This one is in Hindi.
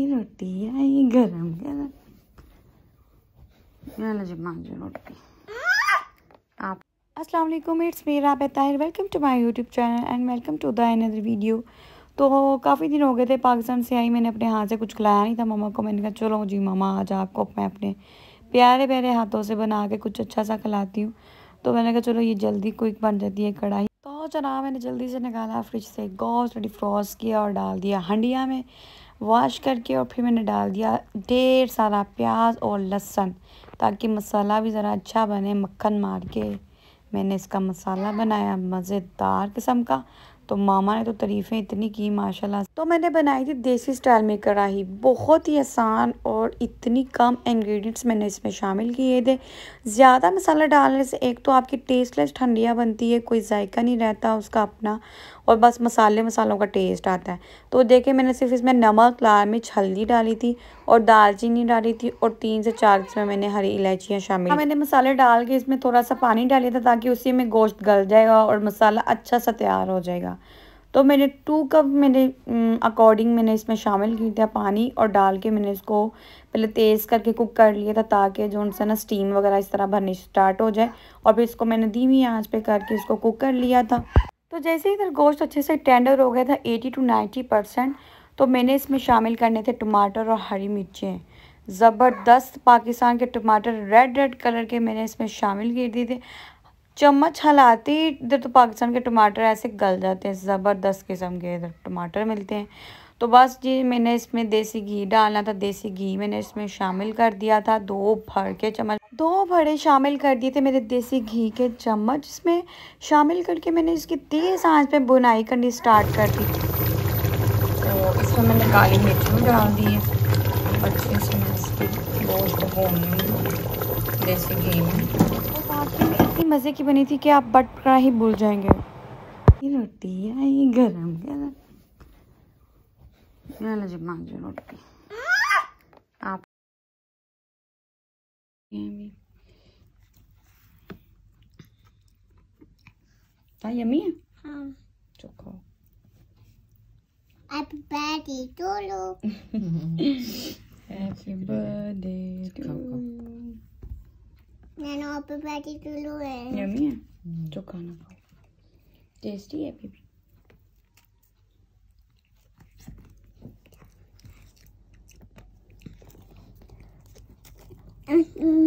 रोटी आई गरम गरम जी मांझी रोटी आप अस्सलाम वालेकुम it's me Rabe Tahir welcome to my YouTube channel and welcome to the another video तो काफ़ी दिन हो गए थे पाकिस्तान से आई मैंने अपने हाथ से कुछ खिलाया नहीं था मम्मा को मैंने कहा चलो जी मामा आज आपको मैं अपने प्यारे प्यारे हाथों से बना के कुछ अच्छा सा खिलाती हूँ तो मैंने कहा चलो ये जल्दी क्विक बन जाती है कढ़ाई तो चना मैंने जल्दी से निकाला फ्रिज से थोड़ी डिफ्रॉस किया और डाल दिया हंडिया में वॉश करके और फिर मैंने डाल दिया ढेर सारा प्याज और लहसुन ताकि मसाला भी ज़रा अच्छा बने मक्खन मार के मैंने इसका मसाला बनाया मज़ेदार किस्म का तो मामा ने तो तारीफ़ें इतनी की माशाल्लाह तो मैंने बनाई थी देसी स्टाइल में कढ़ाई बहुत ही आसान और इतनी कम इंग्रेडिएंट्स मैंने इसमें शामिल किए थे ज़्यादा मसाला डालने से एक तो आपकी टेस्टलेस ठंडियाँ बनती है कोई जायका नहीं रहता उसका अपना और बस मसाले मसालों का टेस्ट आता है तो देखे मैंने सिर्फ इसमें नमक लाल मिर्च हल्दी डाली थी और दालचीनी डाली थी और तीन से चार इसमें मैंने हरी इलायचियाँ शामिल हाँ मैंने मसाले डाल के इसमें थोड़ा सा पानी डाला था ताकि उसी में गोश्त गल जाएगा और मसाला अच्छा सा तैयार हो जाएगा तो मैंने टू कप मैंने अकॉर्डिंग मैंने इसमें शामिल की था पानी और डाल के मैंने इसको पहले तेज़ करके कुक कर लिया था ताकि जो उनसे ना स्टीम वगैरह इस तरह भरने स्टार्ट हो जाए और फिर इसको मैंने धीमी आंच पे करके इसको कुक कर लिया था तो जैसे इधर गोश्त अच्छे से टेंडर हो गया था एटी टू नाइन्टी परसेंट तो मैंने इसमें शामिल करने थे टमाटर और हरी मिर्चें ज़बरदस्त पाकिस्तान के टमाटर रेड रेड कलर के मैंने इसमें शामिल कर दिए थे चम्मच हलाते ही इधर तो पाकिस्तान के टमाटर ऐसे गल जाते हैं ज़बरदस्त किस्म के इधर टमाटर मिलते हैं तो बस जी मैंने इसमें देसी घी डालना था देसी घी मैंने इसमें शामिल कर दिया था दो भर के चम्मच दो भरे शामिल कर दिए थे मेरे देसी घी के चम्मच इसमें शामिल करके मैंने इसकी तेज़ आंच पे बुनाई करनी स्टार्ट कर दी तो इसमें मैंने काली मिर्च भी डाल दी है अच्छे से मैं इसकी देसी घी में इतनी मज़े की बनी थी कि आप बट पकड़ा ही भूल जाएंगे रोटी आई गरम गरम जी मांग रोटी आप यमी है हाँ चुको यहाँ पे बैठी टुल्लू है यम्मी है जो खाना खाओ टेस्टी है बेबी Mm-hmm.